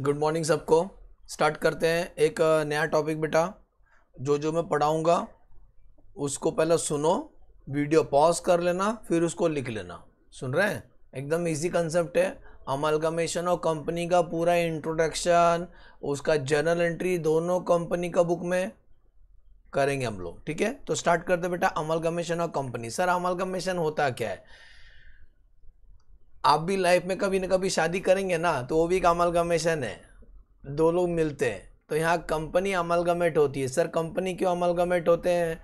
good morning सबको start करते हैं एक नया टॉपिक बेटा जो जो मैं पढ़ाऊँगा उसको पहले सुनो वीडियो पॉज कर लेना फिर उसको लिख लेना सुन रहे हैं एकदम इजी कंसेप्ट है अमलगमेशन और कंपनी का पूरा इंट्रोडक्शन उसका जर्नल एंट्री दोनों कंपनी का बुक में करेंगे हम लोग ठीक है तो स्टार्ट करते बेटा अमलगमेशन और कंपनी सर अमलगमेशन होता क्या है आप भी लाइफ में कभी ना कभी शादी करेंगे ना तो वो भी एक अमलगमेशन है दो लोग मिलते हैं तो यहाँ कंपनी अमलगमेट होती है सर कंपनी क्यों अमलगमेट होते हैं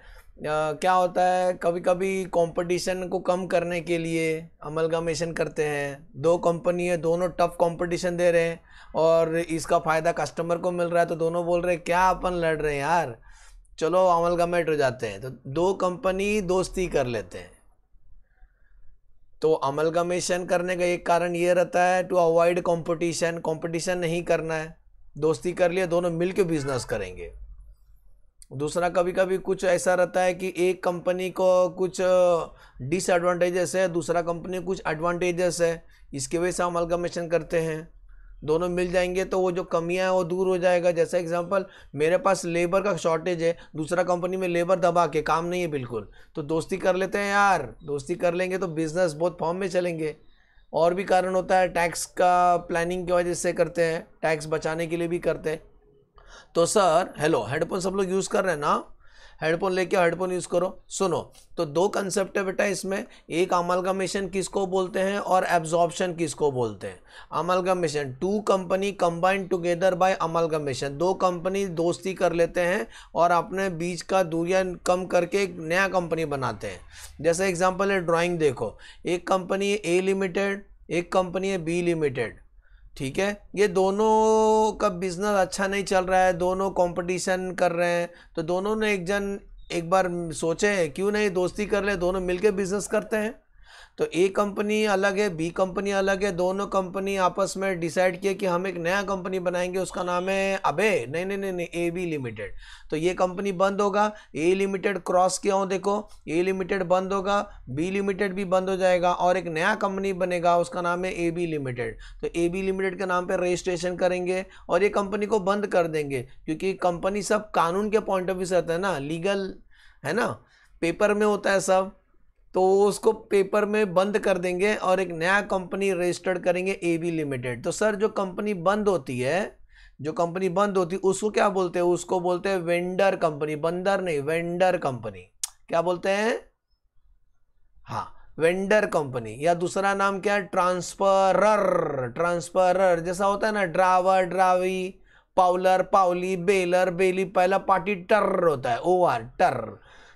क्या होता है कभी कभी कंपटीशन को कम करने के लिए अमलगमेशन करते हैं दो कंपनी है दोनों टफ कंपटीशन दे रहे हैं और इसका फ़ायदा कस्टमर को मिल रहा है तो दोनों बोल रहे हैं क्या अपन लड़ रहे हैं यार चलो अमलगमेट हो जाते हैं तो दो कंपनी दोस्ती कर लेते हैं तो अमलगमेशन करने का एक कारण ये रहता है टू अवॉइड कंपटीशन कंपटीशन नहीं करना है दोस्ती कर लिए दोनों मिल के बिजनेस करेंगे दूसरा कभी कभी कुछ ऐसा रहता है कि एक कंपनी को कुछ डिसएडवांटेजेस है दूसरा कंपनी कुछ एडवांटेजेस है इसके वजह से अमलगमेशन करते हैं दोनों मिल जाएंगे तो वो जो कमियां हैं वो दूर हो जाएगा जैसा एग्जांपल मेरे पास लेबर का शॉर्टेज है दूसरा कंपनी में लेबर दबा के काम नहीं है बिल्कुल तो दोस्ती कर लेते हैं यार दोस्ती कर लेंगे तो बिज़नेस बहुत फॉर्म में चलेंगे और भी कारण होता है टैक्स का प्लानिंग की वजह से करते हैं टैक्स बचाने के लिए भी करते हैं तो सर हेलो हेडफोन सब लोग यूज़ कर रहे हैं ना हेडफोन लेके हेडफोन यूज़ करो सुनो तो दो कंसेप्ट है बेटा इसमें एक अमलगमेशन किसको बोलते हैं और एब्जॉर्प्शन किसको बोलते हैं amalgamation two company combined together by amalgamation दो कंपनी दोस्ती कर लेते हैं और अपने बीच का दूरिया कम करके एक नया कंपनी बनाते हैं जैसे एग्जाम्पल है ड्राॅइंग देखो एक कंपनी ए लिमिटेड एक कंपनी है बी लिमिटेड ठीक है ये दोनों का बिजनेस अच्छा नहीं चल रहा है दोनों कंपटीशन कर रहे हैं तो दोनों ने एक जन एक बार सोचे क्यों नहीं दोस्ती कर ले दोनों मिलके बिजनेस करते हैं तो ए कंपनी अलग है बी कंपनी अलग है दोनों कंपनी आपस में डिसाइड किए कि हम एक नया कंपनी बनाएंगे उसका नाम है अबे नहीं नहीं नहीं नहीं ए बी लिमिटेड तो ये कंपनी बंद होगा ए लिमिटेड क्रॉस किया हूँ देखो ए लिमिटेड बंद होगा बी लिमिटेड भी बंद हो जाएगा और एक नया कंपनी बनेगा उसका नाम है ए बी लिमिटेड तो ए बी लिमिटेड के नाम पर रजिस्ट्रेशन करेंगे और ये कंपनी को बंद कर देंगे क्योंकि कंपनी सब कानून के पॉइंट ऑफ व्यू से रहता है ना लीगल है ना पेपर में होता है सब तो उसको पेपर में बंद कर देंगे और एक नया कंपनी रजिस्टर्ड करेंगे ए बी लिमिटेड तो सर जो कंपनी बंद होती है जो कंपनी बंद होती है उसको क्या बोलते हैं उसको बोलते हैं वेंडर कंपनी बंदर नहीं वेंडर कंपनी क्या बोलते हैं हाँ वेंडर कंपनी या दूसरा नाम क्या है ट्रांसफरर ट्रांसफरर जैसा होता है ना ड्रावर ड्रावी पाउलर पाउली बेलर बेली पहला पार्टी टर होता है ओ आर टर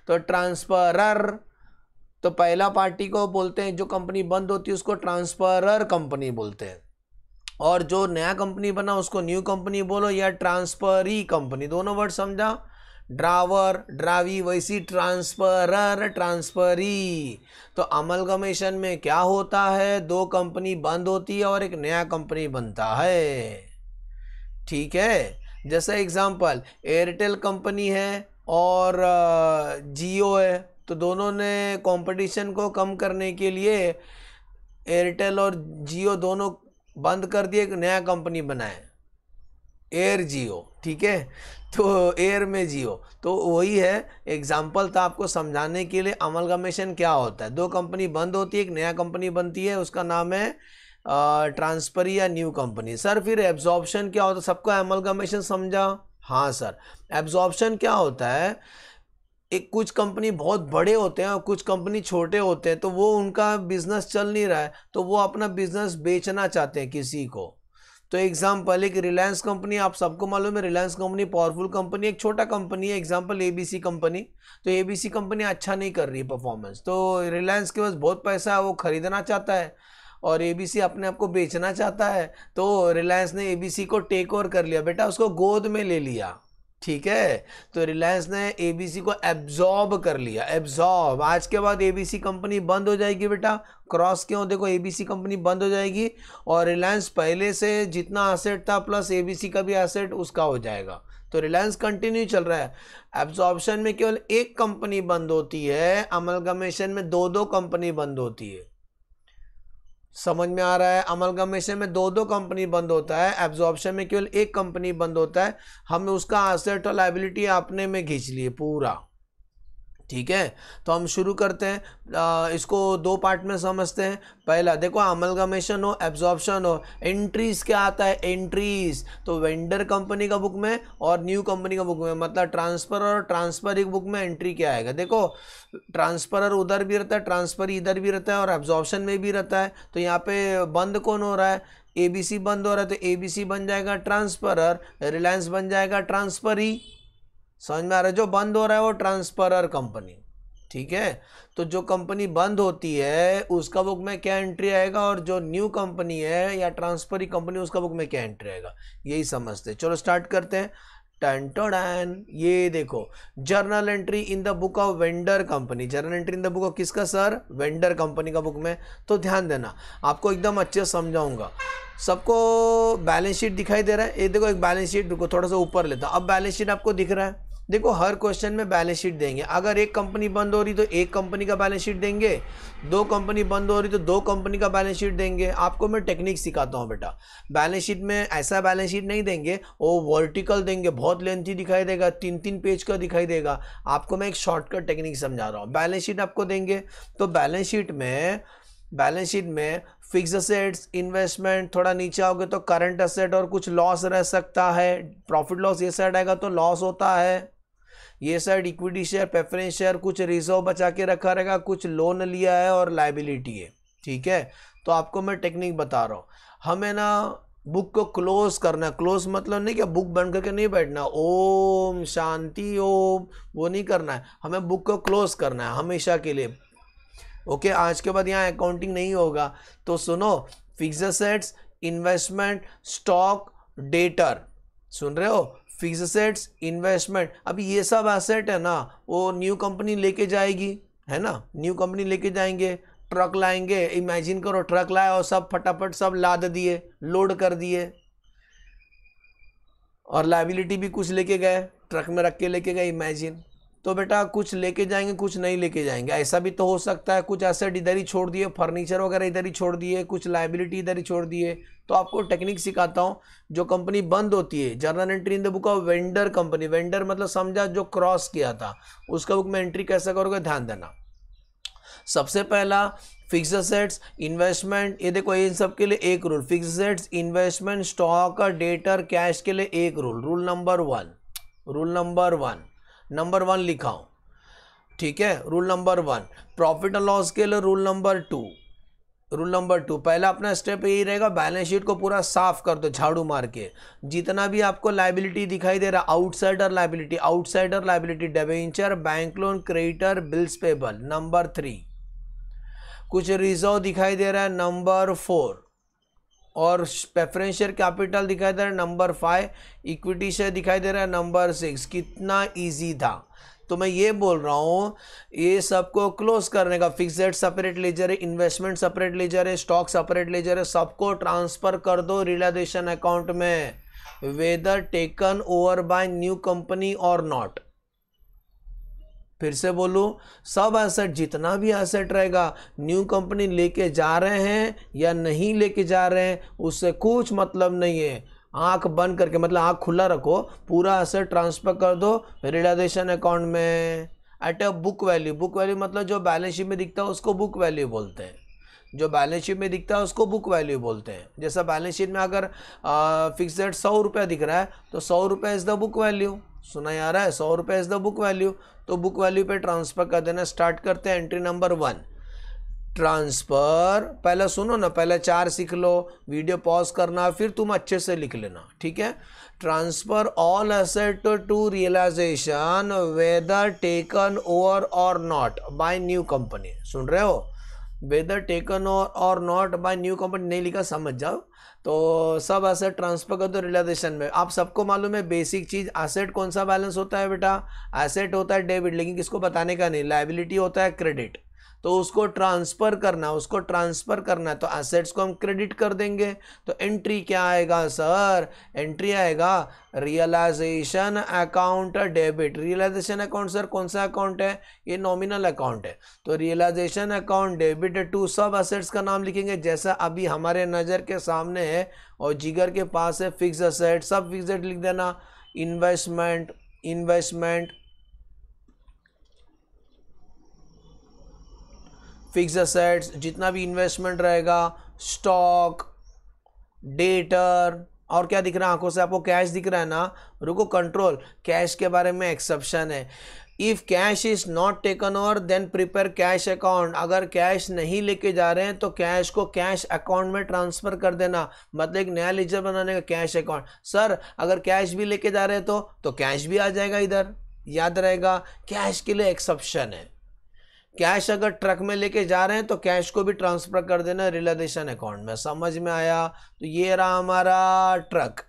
तो ट्रांसफरर तो पहला पार्टी को बोलते हैं जो कंपनी बंद होती है उसको ट्रांसफरर कंपनी बोलते हैं और जो नया कंपनी बना उसको न्यू कंपनी बोलो या ट्रांसफरी कंपनी दोनों वर्ड समझा ड्रावर ड्रावी वैसी ट्रांसफरर ट्रांसफरी तो अमलगमेशन में क्या होता है दो कंपनी बंद होती है और एक नया कंपनी बनता है ठीक है जैसे एग्जांपल एयरटेल कंपनी है और जियो है तो दोनों ने कंपटीशन को कम करने के लिए एयरटेल और जियो दोनों बंद कर दिए एक नया कंपनी बनाए एयर जियो ठीक है तो एयर में जियो तो वही है एग्जाम्पल था आपको समझाने के लिए अमलगमेशन क्या होता है दो कंपनी बंद होती है एक नया कंपनी बनती है उसका नाम है ट्रांसफर या न्यू कंपनी सर फिर एब्जॉर्बशन क्या होता है सबका एमलगमेशन समझा हाँ सर एब्जॉर्प्शन क्या होता है एक कुछ कंपनी बहुत बड़े होते हैं और कुछ कंपनी छोटे होते हैं तो वो उनका बिजनेस चल नहीं रहा है तो वो अपना बिजनेस बेचना चाहते हैं किसी को तो एग्जाम्पल एक रिलायंस कंपनी आप सबको मालूम है रिलायंस कंपनी पावरफुल कंपनी एक छोटा कंपनी है एग्जाम्पल एबीसी कंपनी तो एबीसी कंपनी अच्छा नहीं कर रही है परफॉर्मेंस तो रिलायंस के पास बहुत पैसा है वो खरीदना चाहता है और एबीसी अपने आप को बेचना चाहता है तो रिलायंस ने एबीसी को टेक ओवर कर लिया बेटा उसको गोद में ले लिया ठीक है तो रिलायंस ने एबीसी को एब्जॉर्ब कर लिया एब्जॉर्ब आज के बाद एबीसी कंपनी बंद हो जाएगी बेटा क्रॉस क्यों देखो एबीसी कंपनी बंद हो जाएगी और रिलायंस पहले से जितना एसेट था प्लस एबीसी का भी एसेट उसका हो जाएगा तो रिलायंस कंटिन्यू चल रहा है एब्जॉर्बशन में केवल एक कंपनी बंद होती है अमलगमेशन में दो दो कंपनी बंद होती है समझ में आ रहा है अमलगमेशन में दो दो कंपनी बंद होता है एब्जॉर्बशन में केवल एक कंपनी बंद होता है हमने उसका एसेट और लाइबिलिटी अपने में खींच लिए पूरा ठीक है तो हम शुरू करते हैं आ, इसको दो पार्ट में समझते हैं पहला देखो अमलगमेशन हो एब्जॉर्प्शन हो एंट्रीज क्या आता है एंट्रीज तो वेंडर कंपनी का बुक में और न्यू कंपनी का बुक में मतलब ट्रांसफर और ट्रांसफर एक बुक में एंट्री क्या आएगा देखो ट्रांसफर उधर भी रहता है ट्रांसफर इधर भी रहता है और एब्जॉर्प्शन में भी रहता है तो यहाँ पे बंद कौन हो रहा है ए बी सी बंद हो रहा है तो ए बी सी बन जाएगा ट्रांसफरर रिलायंस बन जाएगा ट्रांसफर ही समझ में आ रहा है जो बंद हो रहा है वो ट्रांसफरर कंपनी ठीक है तो जो कंपनी बंद होती है उसका बुक में क्या एंट्री आएगा और जो न्यू कंपनी है या ट्रांसफरी कंपनी उसका बुक में क्या एंट्री आएगा यही समझते हैं चलो स्टार्ट करते हैं टन ये देखो journal entry in the book of vendor company journal entry in the book of किसका सर वेंडर कंपनी का बुक में तो ध्यान देना आपको एकदम अच्छे से समझाऊंगा सबको बैलेंस शीट दिखाई दे रहा है ये देखो एक बैलेंस शीट रुको थोड़ा सा ऊपर लेता अब बैलेंस शीट आपको दिख रहा है देखो हर क्वेश्चन में बैलेंस शीट देंगे अगर एक कंपनी बंद हो रही तो एक कंपनी का बैलेंस शीट देंगे दो कंपनी बंद हो रही तो दो कंपनी का बैलेंस शीट देंगे आपको मैं टेक्निक सिखाता हूँ बेटा बैलेंस शीट में ऐसा बैलेंस शीट नहीं देंगे वो वर्टिकल देंगे बहुत लेंथी दिखाई देगा तीन तीन पेज का दिखाई देगा आपको मैं एक शॉर्टकट टेक्निक समझा रहा हूँ बैलेंस शीट आपको देंगे तो बैलेंस शीट में बैलेंस शीट में फिक्स असेट्स इन्वेस्टमेंट थोड़ा नीचे आओगे तो करंट असेट और कुछ लॉस रह सकता है प्रॉफिट लॉस ये साइड आएगा तो लॉस होता है ये side equity share preference share कुछ रिजर्व बचा के रखा रहेगा कुछ लोन लिया है और लाइबिलिटी है ठीक है तो आपको मैं टेक्निक बता रहा हूँ हमें ना बुक को क्लोज करना क्लोज मतलब नहीं क्या बुक बंद करके नहीं बैठना ओम शांति ओम वो नहीं करना है हमें बुक को क्लोज करना है हमेशा के लिए ओके okay, आज के बाद यहाँ अकाउंटिंग नहीं होगा तो सुनो fixed assets investment stock debtor सुन रहे हो फिक्स असेट्स इन्वेस्टमेंट अभी ये सब एसेट है ना वो न्यू कंपनी लेके जाएगी है ना न्यू कंपनी लेके जाएंगे ट्रक लाएंगे इमेजिन करो ट्रक लाए और सब फटाफट सब लाद दिए लोड कर दिए और लाइबिलिटी भी कुछ लेके गए ट्रक में रख के लेके गए इमेजिन तो बेटा कुछ लेके जाएंगे कुछ नहीं लेके जाएंगे ऐसा भी तो हो सकता है कुछ एसेट इधर ही छोड़ दिए फर्नीचर वगैरह इधर ही छोड़ दिए कुछ लाइबिलिटी इधर ही छोड़ दिए तो आपको टेक्निक सिखाता हूँ जो कंपनी बंद होती है journal entry in the book of vendor company vendor मतलब समझा जो क्रॉस किया था उसका बुक में एंट्री कैसे करोगे ध्यान देना सबसे पहला फिक्स असेट्स इन्वेस्टमेंट ये देखो इन सब के लिए एक rule fixed assets investment stock debtor cash के लिए एक rule rule number one rule number one number one लिखा हूँ ठीक है rule number one profit and loss के लिए rule number two rule number two पहला अपना स्टेप यही रहेगा बैलेंस शीट को पूरा साफ कर दो झाड़ू मार के जितना भी आपको लाइबिलिटी दिखाई दे रहा outsider liability outsider liability debenture bank loan creditor bills payable number three कुछ रिजर्व दिखाई दे रहा है नंबर फोर और प्रेफरेंस कैपिटल दिखाई दे रहा है नंबर फाइव इक्विटी शेयर दिखाई दे रहा है नंबर सिक्स कितना इजी था तो मैं ये बोल रहा हूँ ये सबको क्लोज करने का फिक्सड सेपरेट लेजर है इन्वेस्टमेंट सेपरेट लेजर है स्टॉक सेपरेट लेजर है सबको ट्रांसफ़र कर दो रिलाइजेशन अकाउंट में whether taken over by new company और नॉट फिर से बोलूँ सब एसेट जितना भी एसेट रहेगा न्यू कंपनी लेके जा रहे हैं या नहीं लेके जा रहे हैं उससे कुछ मतलब नहीं है आंख बंद करके मतलब आंख खुला रखो पूरा एसेट ट्रांसफ़र कर दो रिलाइजेशन अकाउंट में at a book value book value मतलब जो बैलेंस शीट में दिखता है उसको बुक वैल्यू बोलते हैं जो बैलेंस शीट में दिखता है उसको बुक वैल्यू बोलते हैं जैसा बैलेंस शीट में अगर फिक्सड सौ रुपया दिख रहा है तो सौ रुपया इज़ द बुक वैल्यू सुना आ रहा है सौ रुपया इज़ द बुक वैल्यू तो बुक वैल्यू पे ट्रांसफ़र कर देना स्टार्ट करते हैं एंट्री नंबर वन ट्रांसफ़र पहले सुनो ना पहले चार सीख लो वीडियो पॉज करना फिर तुम अच्छे से लिख लेना ठीक है transfer all asset to realisation whether taken over और नॉट बाय न्यू कंपनी सुन रहे हो वेदर टेकन और और नॉट बाय न्यू कंपनी नहीं लिखा समझ जाओ तो सब असेट ट्रांसफर कर दो रिलाइजेशन में आप सबको मालूम है बेसिक चीज़ असेट कौन सा बैलेंस होता है बेटा एसेट होता है डेबिट लेकिन किसको बताने का नहीं लाइबिलिटी होता है क्रेडिट तो उसको ट्रांसफ़र करना है उसको ट्रांसफ़र करना है तो एसेट्स को हम क्रेडिट कर देंगे तो एंट्री क्या आएगा सर एंट्री आएगा realisation account debit realisation account sir कौन सा अकाउंट है ये नॉमिनल अकाउंट है तो रियलाइजेशन अकाउंट डेबिट टू सब असेट्स का नाम लिखेंगे जैसा अभी हमारे नज़र के सामने है और जिगर के पास है फिक्स असेट सब फिक्स लिख देना इन्वेस्टमेंट इन्वेस्टमेंट फिक्स असेट्स जितना भी इन्वेस्टमेंट रहेगा स्टॉक डेटर और क्या दिख रहा है आंखों से आपको कैश दिख रहा है ना रुको कंट्रोल कैश के बारे में एक्सेप्शन है if cash is not taken over then prepare cash account अगर कैश नहीं लेके जा रहे हैं तो कैश को कैश अकाउंट में ट्रांसफ़र कर देना मतलब एक नया लीजर बनाने का कैश अकाउंट सर अगर कैश भी लेके जा रहे हैं तो तो कैश भी आ जाएगा इधर याद रहेगा कैश के लिए एक्सेप्शन है कैश अगर ट्रक में लेके जा रहे हैं तो कैश को भी ट्रांसफ़र कर देना रिलेशन अकाउंट में समझ में आया तो ये रहा हमारा ट्रक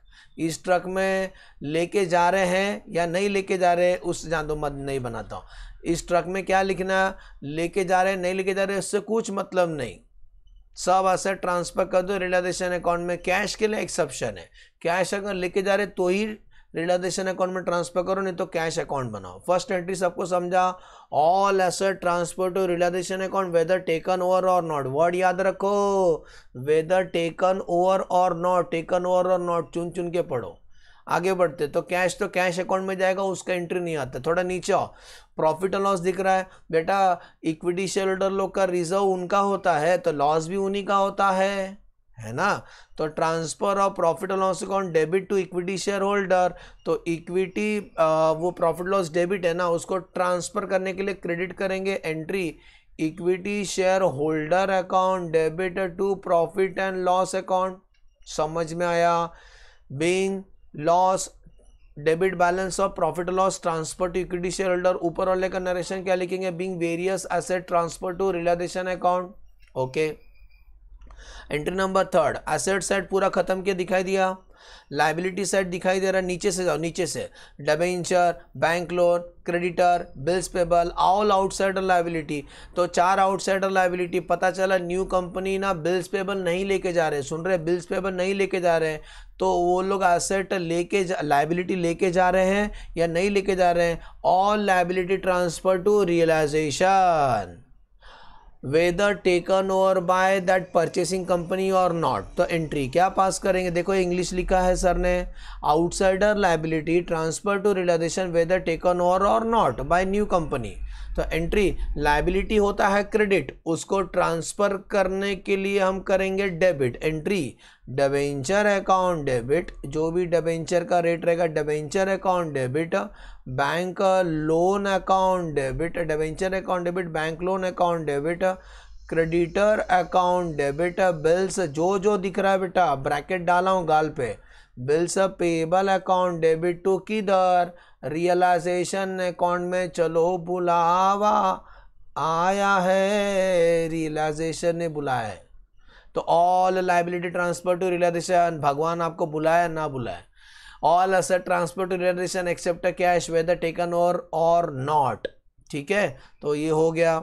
इस ट्रक में लेके जा रहे हैं या नहीं लेके जा रहे उस जान दो मत नहीं बनाता हूँ इस ट्रक में क्या लिखना लेके जा रहे नहीं लेके जा रहे उससे कुछ मतलब नहीं सब असर ट्रांसफ़र कर दो रिलेशन अकाउंट में कैश के लिए एक्सेप्शन है कैश अगर लेके जा रहे तो ही रिलाइजेशन अकाउंट में ट्रांसफर करो नहीं तो कैश अकाउंट बनाओ फर्स्ट एंट्री सबको समझा all asset transfer to realisation account whether taken over और नॉट वर्ड याद रखो वेदर टेकन ओवर और नॉट टेकन ओवर और नॉट चुन चुन के पढ़ो आगे बढ़ते तो कैश तो कैश अकाउंट में जाएगा उसका एंट्री नहीं आता थोड़ा नीचे आओ प्रॉफिट और लॉस दिख रहा है बेटा इक्विटी शेयर होल्डर लोग का रिजर्व उनका होता है तो लॉस भी उन्हीं का होता है है ना तो transfer of profit loss account debit to equity share holder तो इक्विटी वो प्रॉफिट लॉस डेबिट है ना उसको ट्रांसफ़र करने के लिए क्रेडिट करेंगे entry equity share holder account debit to profit and loss account समझ में आया being loss debit balance of profit loss transfer to equity share holder ऊपर वाले का नरेशन क्या लिखेंगे being various asset transfer to realisation account okay entry number third asset side पूरा खत्म किया दिखाई दिया लाइबिलिटी साइड दिखाई दे रहा है नीचे से जाओ नीचे से debenture bank loan creditor bills payable all outsider liability तो चार आउटसाइडर लाइबिलिटी पता चला न्यू कंपनी ना बिल्स पेबल नहीं लेके जा रहे सुन रहे बिल्स पेबल नहीं लेके जा रहे हैं तो वो लोग एसेट लेके लाइबिलिटी लेके जा रहे हैं या नहीं लेके जा रहे हैं all liability transfer to realisation whether taken over by that purchasing company और नॉट तो एंट्री क्या पास करेंगे देखो इंग्लिश लिखा है सर ने outsider liability transfer to realisation whether taken over और नॉट बाय न्यू कंपनी तो एंट्री लाइबिलिटी होता है क्रेडिट उसको ट्रांसफ़र करने के लिए हम करेंगे debit entry debenture account debit जो भी डबेंचर का रेट रहेगा debenture account debit bank loan account debit debenture account debit bank loan account debit creditor account debit bills जो जो दिख रहा है बेटा ब्रैकेट डाला हूँ गाल पे bills payable account debit to किधर रियलाइजेशन अकाउंट में चलो बुलावा आया है रियलाइजेशन ने बुलाया तो all liability transfer to realisation भगवान आपको बुलाया ना बुलाया all asset transport to except cash whether taken और और नॉट ठीक है तो ये हो गया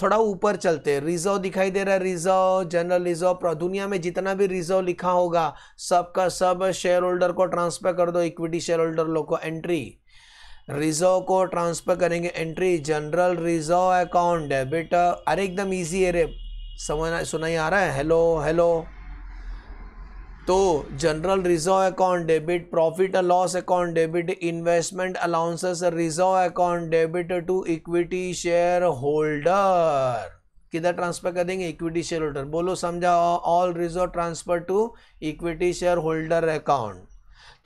थोड़ा ऊपर चलते हैं रिजर्व दिखाई दे रहा है रिजर्व जनरल रिजर्व दुनिया में जितना भी रिजर्व लिखा होगा सबका सब शेयर होल्डर को ट्रांसफर कर दो इक्विटी शेयर होल्डर लोग को एंट्री रिजर्व को ट्रांसफर करेंगे entry general reserve account debit अरे एकदम ईजी है रे समझ सुनाई आ रहा है हेलो हेलो तो general reserve account debit profit और loss account debit investment allowances reserve account debit to equity share holder किधर ट्रांसफर कर देंगे इक्विटी शेयर होल्डर बोलो समझा all reserve transfer to equity share holder account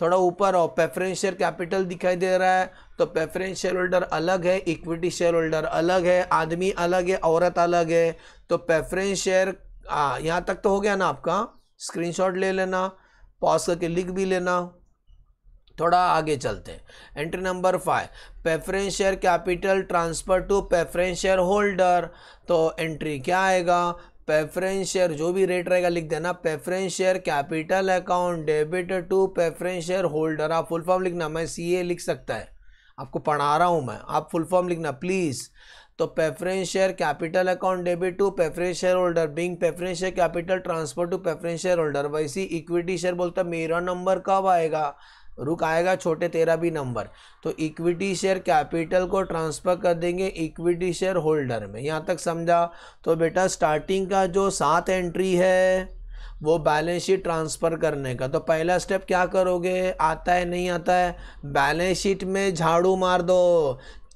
थोड़ा ऊपर और प्रेफरेंस शेयर कैपिटल दिखाई दे रहा है तो प्रेफरेंस शेयर होल्डर अलग है इक्विटी शेयर होल्डर अलग है आदमी अलग है औरत अलग है तो प्रेफरेंस शेयर यहाँ तक तो हो गया ना आपका स्क्रीनशॉट ले लेना पॉज करके लिख भी लेना थोड़ा आगे चलते हैं entry number five preference share capital transfer to preference share holder तो एंट्री क्या आएगा पेफरेंस शेयर जो भी रेट रहेगा लिख देना preference share capital account debit to preference share holder आप फुल फॉर्म लिखना मैं सी ए लिख सकता है आपको पढ़ा रहा हूँ मैं आप फुल फॉर्म लिखना प्लीज़ तो preference share capital account debit to preference share holder being preference share capital transfer to preference share holder वैसी इक्विटी शेयर बोलता मेरा नंबर कब आएगा रुक आएगा छोटे तेरा भी नंबर तो इक्विटी शेयर कैपिटल को ट्रांसफ़र कर देंगे इक्विटी शेयर होल्डर में यहाँ तक समझा तो बेटा स्टार्टिंग का जो सात एंट्री है वो बैलेंस शीट ट्रांसफ़र करने का तो पहला स्टेप क्या करोगे आता है नहीं आता है बैलेंस शीट में झाड़ू मार दो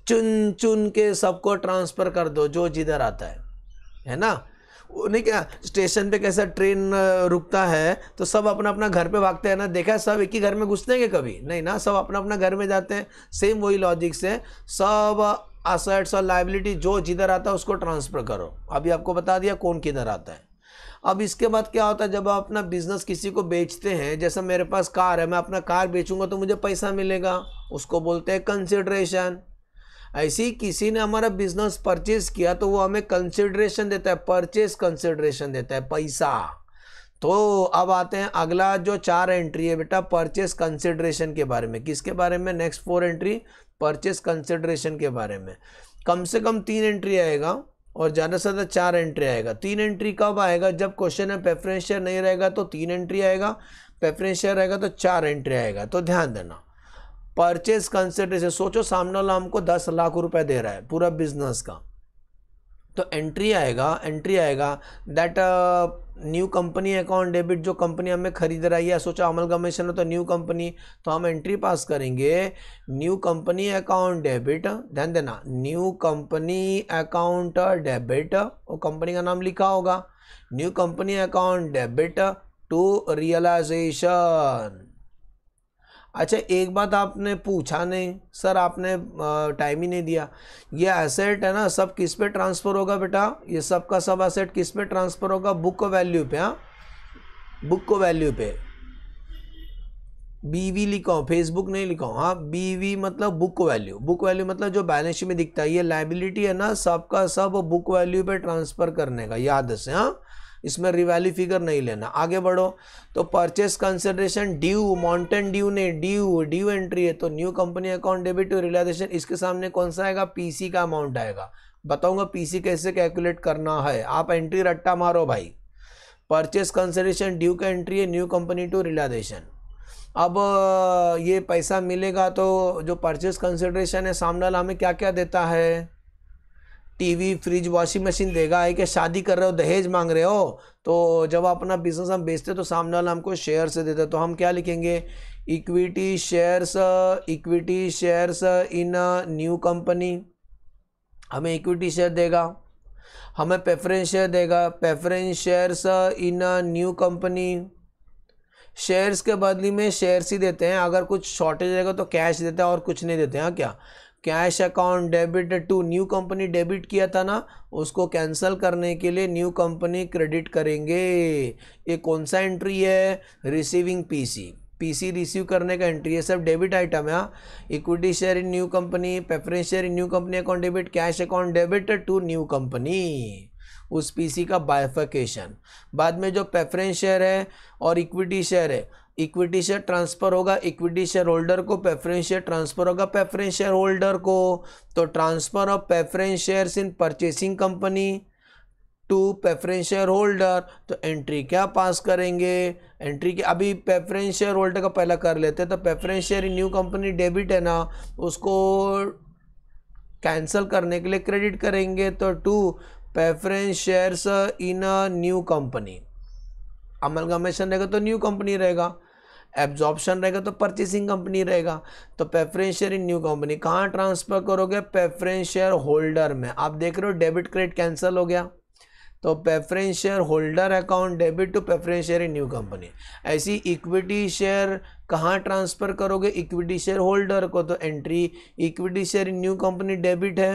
चुन चुन के सबको ट्रांसफ़र कर दो जो जिधर आता है है ना नहीं क्या स्टेशन पे कैसा ट्रेन रुकता है तो सब अपना अपना घर पे भागते हैं ना देखा है सब एक ही घर में घुसते हैं कभी नहीं ना सब अपना अपना घर में जाते हैं सेम वही लॉजिक से सब असर्ट्स और लाइबिलिटी जो जिधर आता है उसको ट्रांसफ़र करो अभी आपको बता दिया कौन किधर आता है अब इसके बाद क्या होता है जब आप अपना बिज़नेस किसी को बेचते हैं जैसा मेरे पास कार है मैं अपना कार बेचूंगा तो मुझे पैसा मिलेगा उसको बोलते हैं कंसिड्रेशन ऐसे ही किसी ने हमारा बिजनेस परचेज किया तो वो हमें कंसिडरेशन देता है परचेज कंसिडरेशन देता है पैसा तो अब आते हैं अगला जो चार एंट्री है बेटा परचेस कंसिडरेशन के बारे में किसके बारे में next four entry purchase consideration के बारे में कम से कम तीन एंट्री आएगा और ज़्यादा से ज़्यादा चार एंट्री आएगा तीन एंट्री कब आएगा जब क्वेश्चन में प्रेफरेंस शेयर नहीं रहेगा तो तीन एंट्री आएगा प्रेफरेंस शेयर रहेगा तो चार एंट्री आएगा तो ध्यान देना परचेज कंसिडरेशन सोचो सामने वाला हमको दस लाख रुपए दे रहा है पूरा बिजनेस का तो एंट्री आएगा एंट्री आएगा that new company account debit जो कंपनी हमें खरीद रही है सोचा अमल कमीशन हो तो न्यू कंपनी तो हम एंट्री पास करेंगे न्यू कंपनी अकाउंट डेबिट ध्यान देना न्यू कंपनी अकाउंट डेबिट वो कंपनी का नाम लिखा होगा new company account debit to realisation अच्छा एक बात आपने पूछा नहीं सर आपने टाइम ही नहीं दिया ये एसेट है ना सब किस पे ट्रांसफ़र होगा बेटा ये सब का सब एसेट किस पे ट्रांसफ़र होगा बुक वैल्यू पे हाँ बुक को वैल्यू पे बीवी लिखो फेसबुक नहीं लिखो हाँ बीवी मतलब बुक वैल्यू बुक वैल्यू मतलब जो बैलेंस में दिखता है ये लाइबिलिटी है ना सबका सब बुक वैल्यू पे ट्रांसफ़र करने का याद से हाँ इसमें रिवैल्यू फिगर नहीं लेना आगे बढ़ो तो परचेस कंसिडरेशन ड्यू माउंटेन ड्यू ने ड्यू ड्यू एंट्री है तो new company account debit to realisation इसके सामने कौन सा आएगा पीसी का अमाउंट आएगा बताऊंगा पीसी कैसे कैलकुलेट करना है आप एंट्री रट्टा मारो भाई परचेस कंसिडरेशन ड्यू का एंट्री है न्यू कंपनी टू रिलाइजेशन अब ये पैसा मिलेगा तो जो परचेस कंसिडरेशन है सामने वाला हमें क्या क्या देता है टीवी फ्रिज वॉशिंग मशीन देगा है कि शादी कर रहे हो दहेज मांग रहे हो तो जब अपना बिजनेस हम बेचते तो सामने वाला हमको शेयर से देते तो हम क्या लिखेंगे equity shares equity shares in new company हमें इक्विटी शेयर देगा हमें प्रेफरेंस शेयर देगा preference shares in new company shares के बदली में शेयर्स ही देते हैं अगर कुछ शॉर्टेज रहेगा तो कैश देते हैं और कुछ नहीं देते हैं हाँ, क्या cash account debit to new company debit किया था ना उसको कैंसिल करने के लिए न्यू कंपनी क्रेडिट करेंगे ये कौन सा एंट्री है रिसीविंग पीसी पीसी रिसीव करने का एंट्री है सब डेबिट आइटम है equity share in new company preference share in new company account debit cash account debit to new company उस पीसी का बायफकेशन बाद में जो प्रेफरेंस शेयर है और इक्विटी शेयर है इक्विटी शेयर ट्रांसफ़र होगा इक्विटी शेयर होल्डर को प्रेफरेंस शेयर ट्रांसफ़र होगा प्रेफरेंस शेयर होल्डर को तो transfer of preference share in purchasing company to preference share holder तो एंट्री क्या पास करेंगे एंट्री के अभी प्रेफरेंस शेयर होल्डर का पहला कर लेते हैं तो preference share in new company debit है ना उसको कैंसिल करने के लिए क्रेडिट करेंगे तो to preference shares in a new company amalgamation रहेगा तो न्यू कंपनी रहेगा एब्जॉर्बन रहेगा तो परचेसिंग कंपनी रहेगा तो preference share in new company कहाँ ट्रांसफ़र करोगे प्रेफरेंस शेयर होल्डर में आप देख रहे हो डेबिट क्रेडिट कैंसिल हो गया तो preference share holder account debit to preference share in new company ऐसी इक्विटी शेयर कहाँ ट्रांसफ़र करोगे इक्विटी शेयर होल्डर को तो entry equity share in new company debit है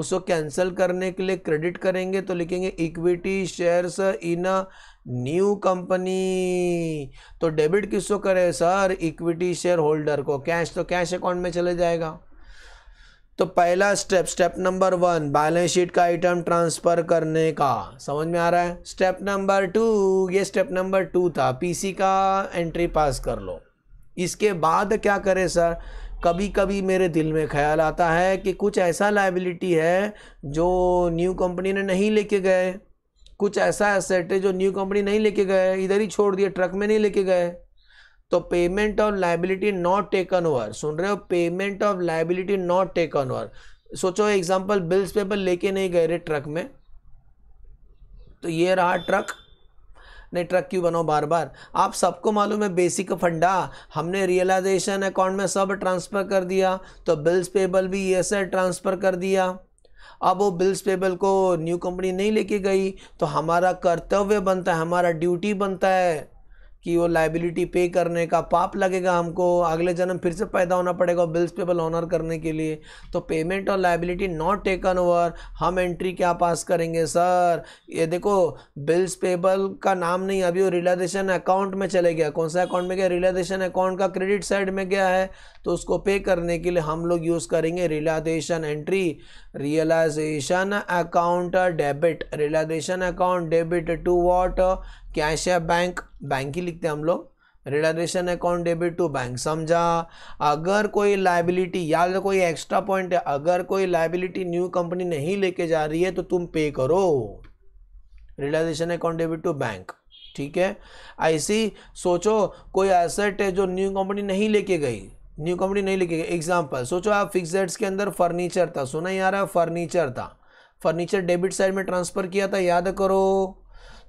उसको कैंसिल करने के लिए क्रेडिट करेंगे तो लिखेंगे equity shares in new company तो डेबिट किसको करे सर इक्विटी शेयर होल्डर को कैश तो कैश अकाउंट में चले जाएगा तो पहला step step number one balance sheet का आइटम ट्रांसफ़र करने का समझ में आ रहा है स्टेप नंबर टू ये स्टेप नंबर टू था पीसी का एंट्री पास कर लो इसके बाद क्या करें सर कभी कभी मेरे दिल में ख्याल आता है कि कुछ ऐसा लाइबिलिटी है जो न्यू कंपनी ने नहीं लेके गए कुछ ऐसा एसेट है जो न्यू कंपनी नहीं लेके गए इधर ही छोड़ दिए ट्रक में नहीं लेके गए तो payment of liability not taken over सुन रहे हो payment of liability not taken over सोचो एग्जाम्पल बिल्स पेपर लेके नहीं गए रे ट्रक में तो ये रहा ट्रक नहीं ट्रक क्यों बनाओ बार बार आप सबको मालूम है बेसिक फंडा हमने रियलाइजेशन अकाउंट में सब ट्रांसफ़र कर दिया तो बिल्स पेबल भी ई ट्रांसफ़र कर दिया अब वो बिल्स पेबल को न्यू कंपनी नहीं लेके गई तो हमारा कर्तव्य बनता है हमारा ड्यूटी बनता है कि वो लाइबिलिटी पे करने का पाप लगेगा हमको अगले जन्म फिर से पैदा होना पड़ेगा बिल्स पेबल ऑनर करने के लिए तो पेमेंट और लाइबिलिटी नॉट टेकन ओवर हम एंट्री क्या पास करेंगे सर ये देखो बिल्स पेबल का नाम नहीं अभी वो रिलाइजेशन अकाउंट में चले गया कौन सा अकाउंट में गया रिलाइजेशन अकाउंट का क्रेडिट साइड में गया है तो उसको पे करने के लिए हम लोग यूज़ करेंगे realisation entry realisation account debit realisation account debit to what cash है बैंक बैंक ही लिखते हैं हम लोग realisation account debit to bank समझा अगर कोई लाइबिलिटी या कोई एक्स्ट्रा पॉइंट है अगर कोई लाइबिलिटी न्यू कंपनी नहीं लेके जा रही है तो तुम पे करो realisation account debit to bank ठीक है ऐसी सोचो कोई एसेट है जो न्यू कंपनी नहीं लेके गई न्यू कंपनी नहीं लेके गई एग्जाम्पल सोचो आप फिक्सड्स के अंदर फर्नीचर था सुना यार फर्नीचर था फर्नीचर डेबिट साइड में ट्रांसफ़र किया था याद करो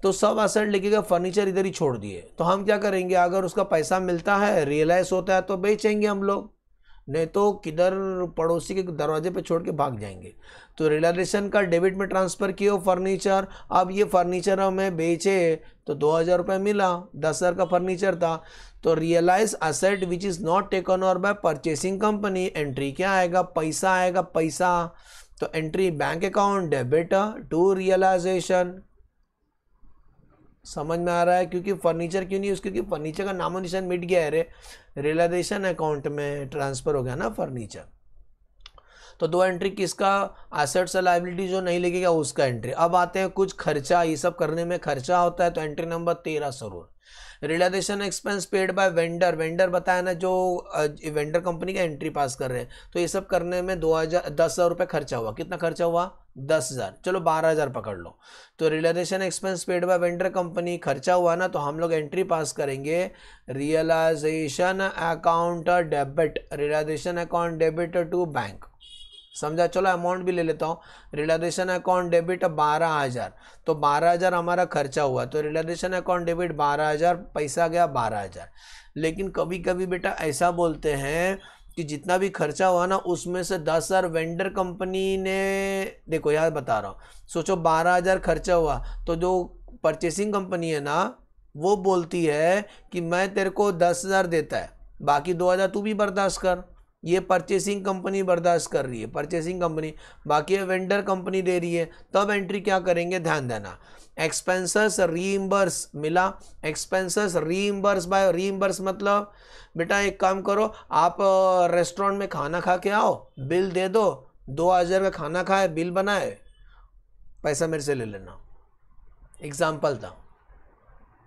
तो सब असर लिखेगा फर्नीचर इधर ही छोड़ दिए तो हम क्या करेंगे अगर उसका पैसा मिलता है रियलाइज होता है तो बेचेंगे हम लोग नहीं तो किधर पड़ोसी के दरवाजे पे छोड़ के भाग जाएंगे तो रियलाइजेशन का डेबिट में ट्रांसफ़र किए फर्नीचर अब ये फर्नीचर हमें बेचे तो दो हज़ार रुपये मिला दस हज़ार का फर्नीचर था तो realise asset which is not taken over by purchasing company entry क्या आएगा पैसा आएगा पैसा तो entry bank account debit to realisation समझ में आ रहा है क्योंकि फर्नीचर क्यों नहीं क्योंकि फर्नीचर का नामो निशान मिट गया है रे रियलाइजेशन अकाउंट में ट्रांसफ़र हो गया ना फर्नीचर तो दो एंट्री किसका एसेट्स और लाइबिलिटी जो नहीं लगेगा उसका एंट्री अब आते हैं कुछ खर्चा ये सब करने में खर्चा होता है तो एंट्री नंबर तेरह सरूर realisation expense paid by vendor vendor बताया ना जो वेंडर कंपनी का एंट्री पास कर रहे हैं तो ये सब करने में दो हज़ार दस हज़ार रुपये खर्चा हुआ कितना खर्चा हुआ दस हज़ार चलो बारह हज़ार पकड़ लो तो realisation expense paid by vendor company खर्चा हुआ ना तो हम लोग एंट्री पास करेंगे realisation account debit realisation account debit to bank समझा चलो अमाउंट भी ले लेता हूँ रिलाइजेशन अकाउंट डेबिट बारह हज़ार तो बारह हज़ार हमारा खर्चा हुआ तो रिलाइजेशन अकाउंट डेबिट बारह हज़ार पैसा गया बारह हज़ार लेकिन कभी कभी बेटा ऐसा बोलते हैं कि जितना भी खर्चा हुआ ना उसमें से दस हज़ार वेंडर कंपनी ने देखो यार बता रहा हूँ सोचो बारह हज़ार खर्चा हुआ तो जो परचेसिंग कंपनी है ना वो बोलती है कि मैं तेरे को दस हज़ार देता है बाकी दो हज़ार तू भी बर्दाश्त कर ये परचेसिंग कंपनी बर्दाश्त कर रही है परचेसिंग कंपनी बाकी वेंडर कंपनी दे रही है तब एंट्री क्या करेंगे ध्यान देना एक्सपेंसेस रीइम्बर्स मिला एक्सपेंसेस रीइम्बर्स बाय रीइम्बर्स मतलब बेटा एक काम करो आप रेस्टोरेंट में खाना खा के आओ बिल दे दो दो हज़ार का खाना खाए बिल बनाए पैसा मेरे से ले लेना एग्ज़ाम्पल था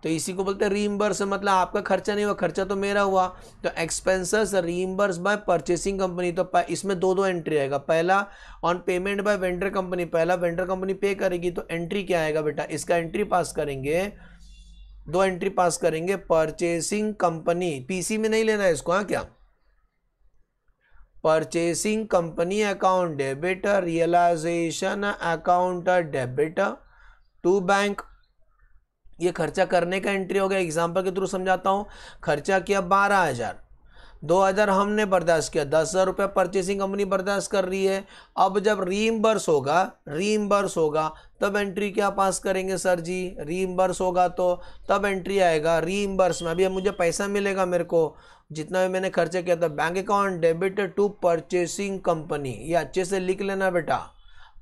तो इसी को बोलते हैं रीम्बर्स मतलब आपका खर्चा नहीं हुआ खर्चा तो मेरा हुआ तो expenses reimburse by purchasing company तो इसमें दो दो एंट्री आएगा पहला on payment by vendor company पहला वेंडर कंपनी पे करेगी तो एंट्री क्या आएगा बेटा इसका एंट्री पास करेंगे दो एंट्री पास करेंगे परचेसिंग कंपनी पीसी में नहीं लेना है इसको हाँ क्या purchasing company account debit realisation account debit to bank ये खर्चा करने का एंट्री हो गया एग्जाम्पल के थ्रू समझाता हूँ खर्चा किया बारह हज़ार दो हज़ार हमने बर्दाश्त किया दस हज़ार रुपये परचेसिंग कंपनी बर्दाश्त कर रही है अब जब रीम्बर्स होगा रीम्बर्स होगा तब एंट्री क्या पास करेंगे सर जी रीम्बर्स होगा तो तब एंट्री आएगा रीम्बर्स में अभी मुझे पैसा मिलेगा मेरे को जितना भी मैंने खर्चा किया था bank account debit to purchasing company ये अच्छे से लिख लेना बेटा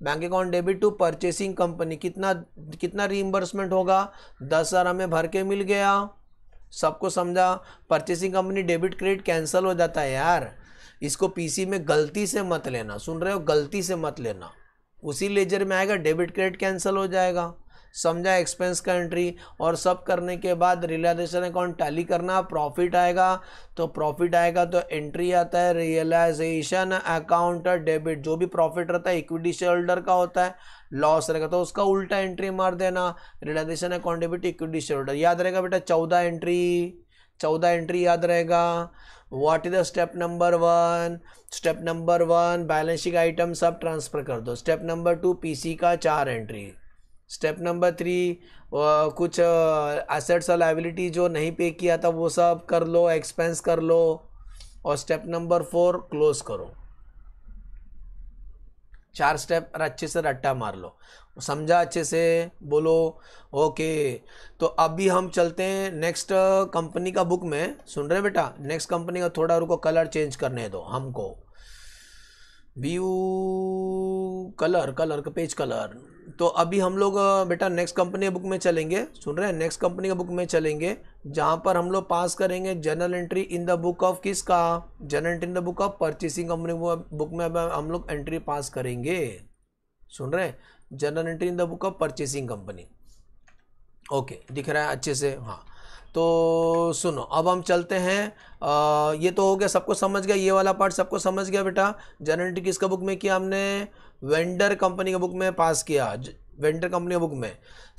bank account debit to purchasing company कितना कितना रीइम्बर्समेंट होगा दस हज़ार हमें भर के मिल गया सबको समझा purchasing company debit credit cancel हो जाता है यार इसको पीसी में गलती से मत लेना सुन रहे हो गलती से मत लेना उसी लेजर में आएगा डेबिट क्रेडिट कैंसिल हो जाएगा समझा एक्सपेंस का एंट्री और सब करने के बाद रियलाइजेशन अकाउंट टैली करना प्रॉफिट आएगा तो प्रॉफिट आएगा तो एंट्री आता है रियलाइजेशन अकाउंट डेबिट जो भी प्रॉफिट रहता है इक्विटी शेयर होल्डर का होता है लॉस रहेगा तो उसका उल्टा एंट्री मार देना realisation account debit equity share holder याद रहेगा बेटा चौदह एंट्री चौदह एंट्री याद रहेगा what is the step number one step number one balancing item सब ट्रांसफर कर दो स्टेप नंबर टू सी का चार एंट्री स्टेप नंबर थ्री कुछ एसेट्स और लाइबिलिटी जो नहीं पे किया था वो सब कर लो एक्सपेंस कर लो और स्टेप नंबर फोर क्लोज करो चार स्टेप अच्छे से रट्टा मार लो समझा अच्छे से बोलो ओके तो अभी हम चलते हैं नेक्स्ट कंपनी का बुक में सुन रहे बेटा नेक्स्ट कंपनी का थोड़ा रुको कलर चेंज करने दो हमको व्यू कलर कलर का पेज कलर तो अभी हम लोग बेटा नेक्स्ट कंपनी के बुक में चलेंगे सुन रहे हैं नेक्स्ट कंपनी के बुक में चलेंगे जहाँ पर हम लोग पास करेंगे general entry in the book of किसका journal entry in the book of purchasing company book में हम लोग एंट्री पास करेंगे सुन रहे हैं journal entry in the book of purchasing company okay दिख रहा है अच्छे से हाँ तो सुनो अब हम चलते हैं आ, ये तो हो गया सबको समझ गया ये वाला पार्ट सबको समझ गया बेटा जनरेटिव किसका बुक में किया हमने वेंडर कंपनी का बुक में पास किया वेंडर कंपनी बुक में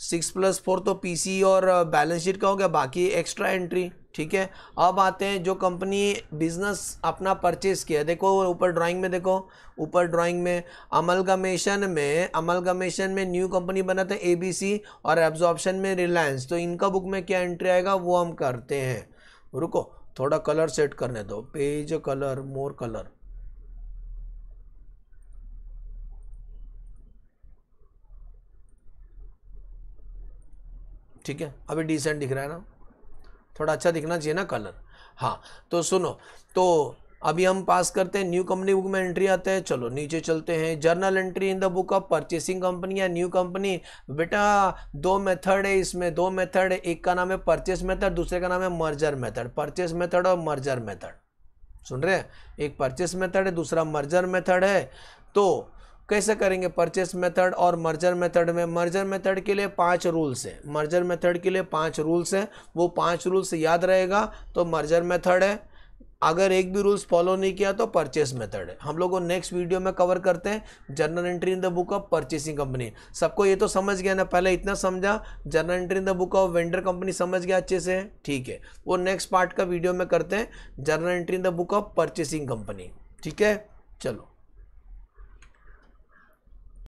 सिक्स प्लस फोर तो पीसी और बैलेंस शीट का हो गया बाकी एक्स्ट्रा एंट्री ठीक है अब आते हैं जो कंपनी बिजनेस अपना परचेज किया देखो ऊपर ड्राइंग में देखो ऊपर ड्राइंग में अमलगमेशन में अमलगमेशन में न्यू कंपनी बना था एबीसी और एब्जॉर्बन में रिलायंस तो इनका बुक में क्या एंट्री आएगा वो हम करते हैं रुको थोड़ा कलर सेट करने दो पेज कलर मोर कलर ठीक है अभी डिसेंट दिख रहा है ना थोड़ा अच्छा दिखना चाहिए ना कलर हाँ तो सुनो तो अभी हम पास करते हैं न्यू कंपनी बुक में एंट्री आते हैं चलो नीचे चलते हैं journal entry in the book of purchasing company या न्यू कंपनी बेटा दो मेथड है इसमें दो मेथड है एक का नाम है परचेस मेथड दूसरे का नाम है मर्जर मेथड परचेस मेथड और मर्जर मेथड सुन रहे हैं एक परचेस मेथड है दूसरा मर्जर मेथड है तो कैसे करेंगे परचेस मेथड और मर्जर मेथड में मर्जर मेथड के लिए पांच रूल्स हैं मर्जर मेथड के लिए पांच रूल्स हैं वो पांच रूल्स याद रहेगा तो मर्जर मेथड है अगर एक भी रूल्स फॉलो नहीं किया तो परचेस मेथड है हम लोग नेक्स्ट वीडियो में कवर करते हैं journal entry in the book of purchasing company सबको ये तो समझ गया ना पहले इतना समझा journal entry in the book of vendor company समझ गया अच्छे से ठीक है वो नेक्स्ट पार्ट का वीडियो में करते हैं journal entry in the book of purchasing company ठीक है चलो